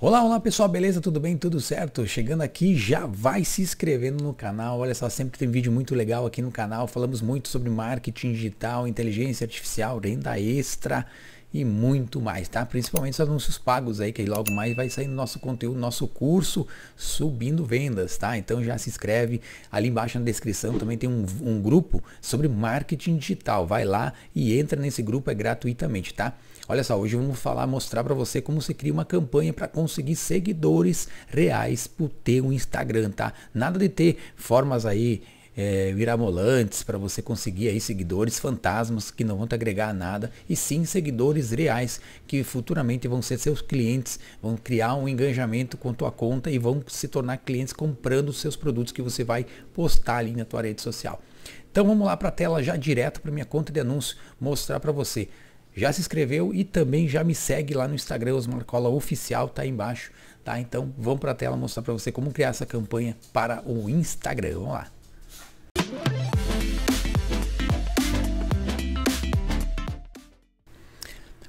Olá, olá pessoal, beleza? Tudo bem? Tudo certo? Chegando aqui, já vai se inscrevendo no canal. Olha só, sempre tem vídeo muito legal aqui no canal. Falamos muito sobre marketing digital, inteligência artificial, renda extra e muito mais, tá? Principalmente os anúncios pagos aí, que logo mais vai sair no nosso conteúdo, nosso curso Subindo Vendas, tá? Então já se inscreve, ali embaixo na descrição também tem um, um grupo sobre marketing digital, vai lá e entra nesse grupo, é gratuitamente, tá? Olha só, hoje vamos falar, mostrar para você como você cria uma campanha para conseguir seguidores reais por ter um Instagram, tá? Nada de ter formas aí é, viramolantes, para você conseguir aí seguidores fantasmas que não vão te agregar nada, e sim seguidores reais que futuramente vão ser seus clientes, vão criar um engajamento com tua conta e vão se tornar clientes comprando os seus produtos que você vai postar ali na tua rede social. Então vamos lá para a tela já direto para minha conta de anúncio mostrar para você. Já se inscreveu e também já me segue lá no Instagram, Osmarcola Oficial, tá aí embaixo, tá? Então vamos para a tela mostrar para você como criar essa campanha para o Instagram. Vamos lá.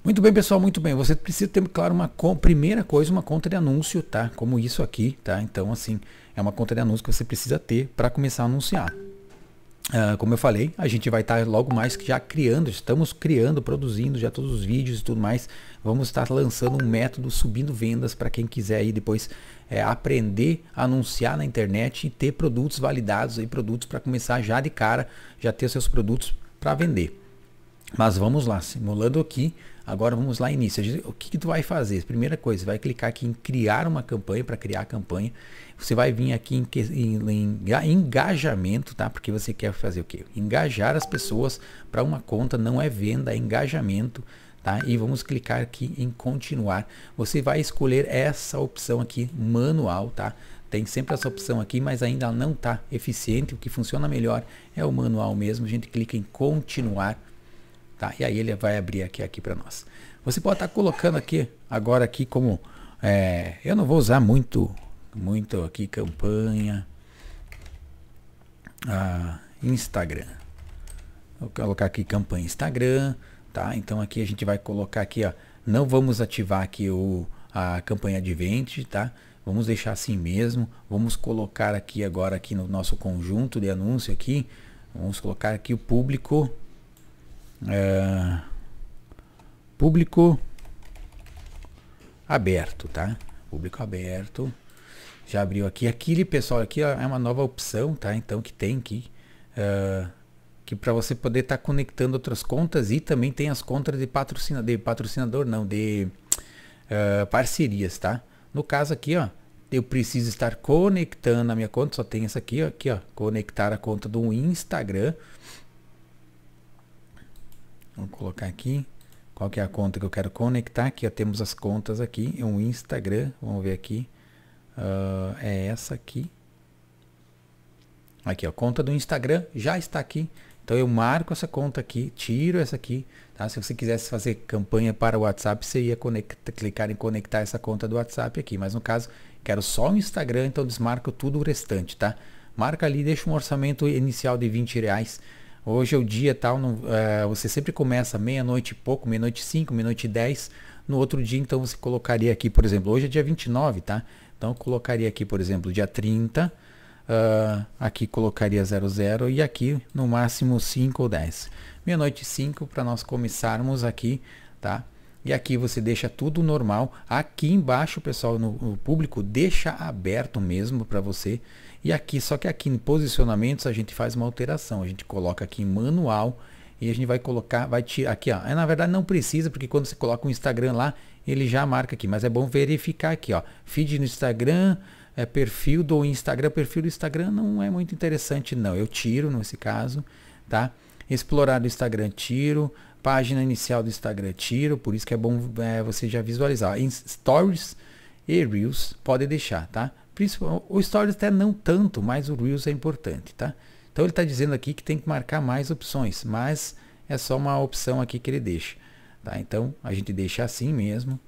Muito bem, pessoal, muito bem. Você precisa ter, claro, uma primeira coisa, uma conta de anúncio, tá? Como isso aqui, tá? Então, assim, é uma conta de anúncio que você precisa ter para começar a anunciar. Uh, como eu falei, a gente vai estar tá logo mais já criando, estamos criando, produzindo já todos os vídeos e tudo mais. Vamos estar tá lançando um método subindo vendas para quem quiser aí depois é, aprender a anunciar na internet e ter produtos validados e produtos para começar já de cara, já ter seus produtos para vender. Mas vamos lá, simulando aqui Agora vamos lá início. O que, que tu vai fazer? Primeira coisa, vai clicar aqui em criar uma campanha para criar a campanha. Você vai vir aqui em, em, em engajamento, tá? Porque você quer fazer o quê? Engajar as pessoas para uma conta, não é venda, é engajamento. Tá? E vamos clicar aqui em continuar. Você vai escolher essa opção aqui, manual, tá? Tem sempre essa opção aqui, mas ainda não está eficiente. O que funciona melhor é o manual mesmo. A gente clica em continuar Tá? E aí ele vai abrir aqui, aqui para nós. Você pode estar tá colocando aqui, agora aqui como... É, eu não vou usar muito, muito aqui campanha. Ah, Instagram. Vou colocar aqui campanha Instagram, tá? Então aqui a gente vai colocar aqui, ó. Não vamos ativar aqui o, a campanha Advent, tá? Vamos deixar assim mesmo. Vamos colocar aqui agora aqui no nosso conjunto de anúncio aqui. Vamos colocar aqui o público é, público aberto, tá? Público aberto. Já abriu aqui. aquele pessoal, aqui é uma nova opção, tá? Então, que tem aqui. É, que para você poder estar tá conectando outras contas e também tem as contas de patrocinador, de patrocinador não, de uh, parcerias, tá? No caso aqui, ó, eu preciso estar conectando a minha conta, só tem essa aqui, ó, aqui, ó, conectar a conta do Instagram Vou colocar aqui. Qual que é a conta que eu quero conectar? Aqui ó, temos as contas aqui. É um Instagram. Vamos ver aqui. Uh, é essa aqui. Aqui, ó, conta do Instagram já está aqui. Então eu marco essa conta aqui, tiro essa aqui, tá? Se você quisesse fazer campanha para o WhatsApp, você ia conecta, clicar em conectar essa conta do WhatsApp aqui. Mas no caso, quero só o Instagram, então desmarco tudo o restante, tá? Marca ali, deixa um orçamento inicial de 20 reais Hoje é o dia tal, não, é, você sempre começa meia-noite e pouco, meia-noite cinco, meia-noite dez. No outro dia, então, você colocaria aqui, por exemplo, hoje é dia 29, tá? Então, colocaria aqui, por exemplo, dia 30, uh, ah, aqui colocaria 00 e aqui no máximo 5 ou 10. Meia-noite 5 para nós começarmos aqui, tá? E aqui você deixa tudo normal. Aqui embaixo, pessoal, no, no público, deixa aberto mesmo para você. E aqui, só que aqui em posicionamentos a gente faz uma alteração. A gente coloca aqui em manual e a gente vai colocar, vai tirar aqui, ó. É, na verdade não precisa, porque quando você coloca o um Instagram lá, ele já marca aqui, mas é bom verificar aqui, ó. Feed no Instagram, é perfil do Instagram, perfil do Instagram não é muito interessante não. Eu tiro nesse caso, tá? Explorar do Instagram tiro, página inicial do Instagram é tiro, por isso que é bom é, você já visualizar. Em stories e Reels pode deixar, tá? O Stories até não tanto, mas o Reels é importante, tá? Então ele está dizendo aqui que tem que marcar mais opções, mas é só uma opção aqui que ele deixa. Tá? Então a gente deixa assim mesmo.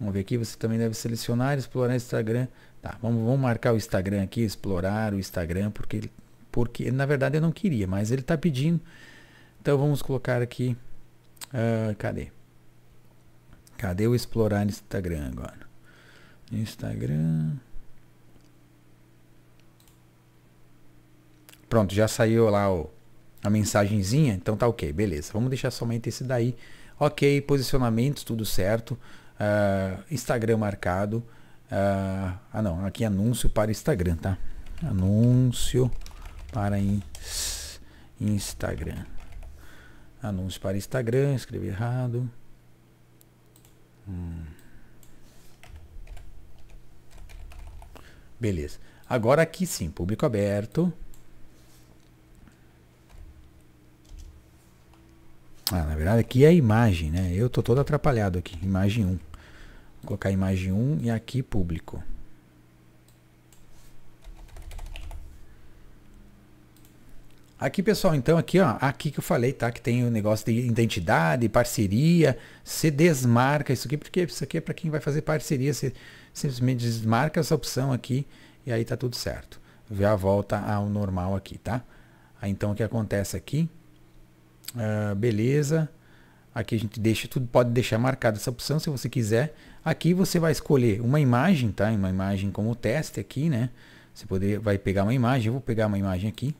Vamos ver aqui, você também deve selecionar, explorar Instagram. Tá, vamos, vamos marcar o Instagram aqui, explorar o Instagram, porque, porque na verdade eu não queria, mas ele está pedindo. Então vamos colocar aqui ah, cadê? Cadê o explorar no Instagram agora? Instagram. Pronto, já saiu lá o, a mensagenzinha. Então tá ok, beleza. Vamos deixar somente esse daí. Ok, posicionamentos, tudo certo. Uh, Instagram marcado. Uh, ah não, aqui anúncio para Instagram, tá? Anúncio para in Instagram. Anúncio para Instagram, escrevi errado. Hum. Beleza. Agora aqui sim, público aberto. Ah, na verdade aqui é a imagem, né? Eu tô todo atrapalhado aqui. Imagem 1. Vou colocar imagem 1 e aqui público. Aqui, pessoal, então aqui, ó, aqui que eu falei, tá? Que tem o um negócio de identidade, parceria, se desmarca isso aqui, porque isso aqui é para quem vai fazer parceria, você simplesmente desmarca essa opção aqui e aí tá tudo certo. Vê a volta ao normal aqui, tá? Aí, então o que acontece aqui? Uh, beleza. Aqui a gente deixa tudo, pode deixar marcada essa opção se você quiser. Aqui você vai escolher uma imagem, tá? Uma imagem como teste aqui, né? Você poder, vai pegar uma imagem, eu vou pegar uma imagem aqui.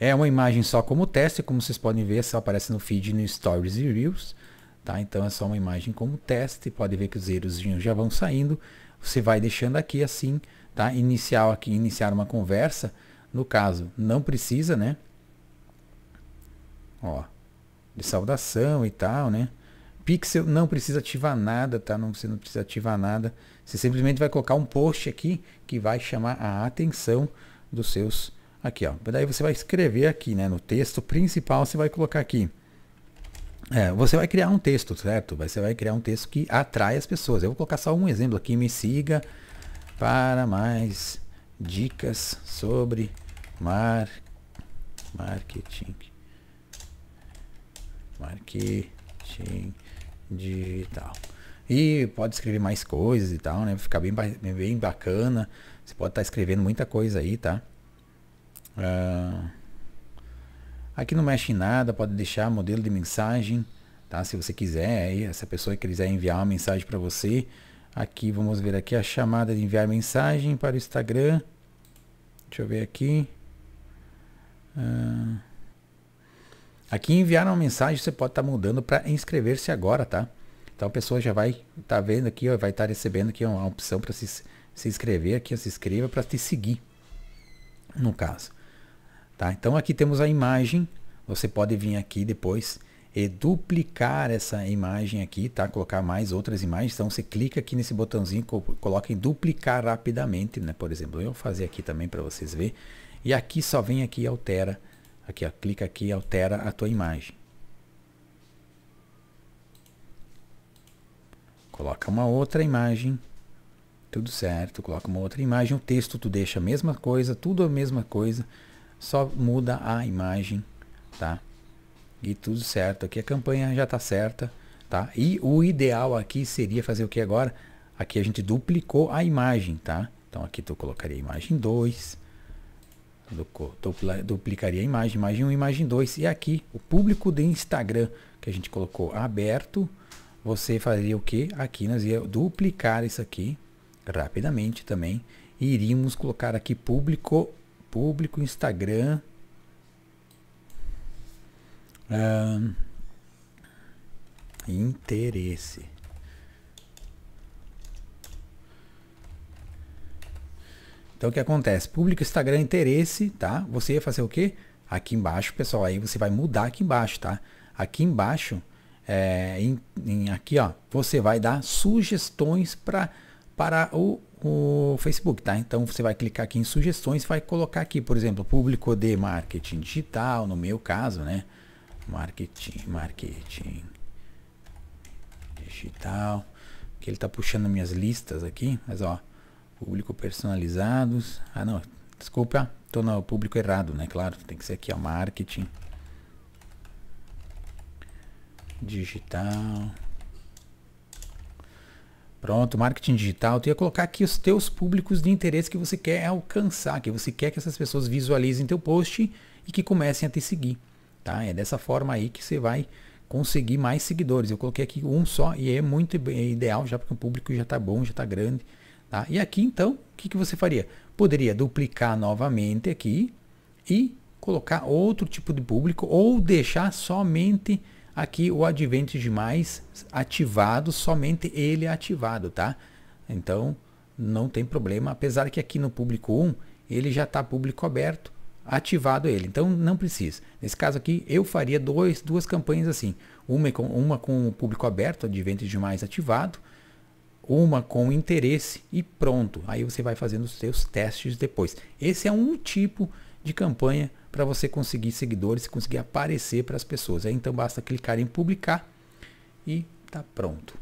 É uma imagem só como teste, como vocês podem ver, só aparece no feed, no Stories e Reels. Tá? Então é só uma imagem como teste, pode ver que os erros já vão saindo. Você vai deixando aqui assim, tá? Inicial aqui, iniciar uma conversa. No caso, não precisa, né? Ó, de saudação e tal, né? Pixel não precisa ativar nada, tá? Não, você não precisa ativar nada. Você simplesmente vai colocar um post aqui que vai chamar a atenção dos seus Aqui, ó. Daí você vai escrever aqui, né? No texto principal você vai colocar aqui. É, você vai criar um texto, certo? Você vai criar um texto que atrai as pessoas. Eu vou colocar só um exemplo aqui. Me siga para mais dicas sobre mar... marketing. Marketing digital. E pode escrever mais coisas e tal, né? Ficar bem, bem bacana. Você pode estar tá escrevendo muita coisa aí, tá? Uh, aqui não mexe em nada, pode deixar modelo de mensagem, tá? Se você quiser, aí essa pessoa quiser enviar uma mensagem para você, aqui vamos ver aqui a chamada de enviar mensagem para o Instagram. Deixa eu ver aqui. Uh, aqui enviar uma mensagem você pode estar tá mudando para inscrever-se agora, tá? Então a pessoa já vai estar tá vendo aqui, ó, vai estar tá recebendo aqui uma opção para se, se inscrever aqui, ó, se inscreva para te seguir, no caso. Tá? Então aqui temos a imagem, você pode vir aqui depois e duplicar essa imagem aqui, tá? colocar mais outras imagens, então você clica aqui nesse botãozinho, coloca em duplicar rapidamente, né? por exemplo, eu vou fazer aqui também para vocês verem, e aqui só vem aqui e altera, aqui ó, clica aqui e altera a tua imagem. Coloca uma outra imagem, tudo certo, coloca uma outra imagem, o texto tu deixa a mesma coisa, tudo a mesma coisa, só muda a imagem, tá? E tudo certo aqui. A campanha já está certa, tá? E o ideal aqui seria fazer o que agora? Aqui a gente duplicou a imagem, tá? Então aqui tu colocaria a imagem 2, duplicaria a imagem, imagem 1, um, imagem 2. E aqui, o público de Instagram que a gente colocou aberto, você faria o que? Aqui nós ia duplicar isso aqui rapidamente também. E iríamos colocar aqui público público, Instagram. Ah, interesse. Então o que acontece? Público, Instagram, interesse, tá? Você ia fazer o quê? Aqui embaixo, pessoal, aí você vai mudar aqui embaixo, tá? Aqui embaixo, é, em, em, aqui ó, você vai dar sugestões pra, para o o Facebook, tá? Então você vai clicar aqui em sugestões, vai colocar aqui, por exemplo, público de marketing digital, no meu caso, né? Marketing, marketing digital, que ele tá puxando minhas listas aqui, mas ó, público personalizados. Ah, não, desculpa, tô no público errado, né? Claro, tem que ser aqui, ó, marketing digital Pronto, marketing digital, tu ia colocar aqui os teus públicos de interesse que você quer alcançar, que você quer que essas pessoas visualizem teu post e que comecem a te seguir, tá? É dessa forma aí que você vai conseguir mais seguidores. Eu coloquei aqui um só e é muito é ideal já porque o público já está bom, já está grande, tá? E aqui então, o que, que você faria? Poderia duplicar novamente aqui e colocar outro tipo de público ou deixar somente Aqui o advento de mais ativado, somente ele é ativado, tá? Então não tem problema, apesar que aqui no público 1 ele já está público aberto, ativado ele, então não precisa. Nesse caso aqui eu faria dois, duas campanhas assim, uma com, uma com o público aberto, advento de mais ativado, uma com interesse e pronto. Aí você vai fazendo os seus testes depois. Esse é um tipo de campanha para você conseguir seguidores e conseguir aparecer para as pessoas. Aí, então basta clicar em publicar e tá pronto.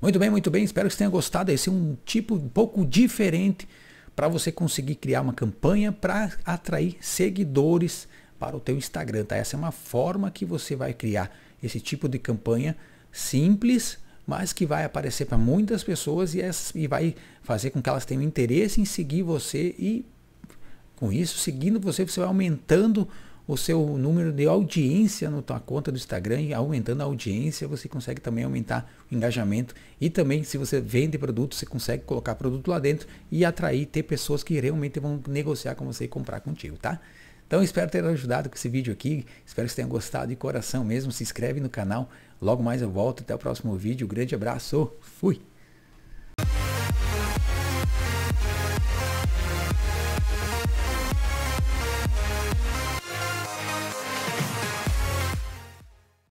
Muito bem, muito bem. Espero que você tenha gostado. Esse é um tipo um pouco diferente para você conseguir criar uma campanha para atrair seguidores para o teu Instagram. Tá? Essa é uma forma que você vai criar esse tipo de campanha simples, mas que vai aparecer para muitas pessoas e, e vai fazer com que elas tenham interesse em seguir você e com isso, seguindo você, você vai aumentando o seu número de audiência na tua conta do Instagram e aumentando a audiência você consegue também aumentar o engajamento e também se você vende produto você consegue colocar produto lá dentro e atrair ter pessoas que realmente vão negociar com você e comprar contigo, tá? Então espero ter ajudado com esse vídeo aqui, espero que você tenha gostado de coração mesmo, se inscreve no canal, logo mais eu volto, até o próximo vídeo, grande abraço, fui!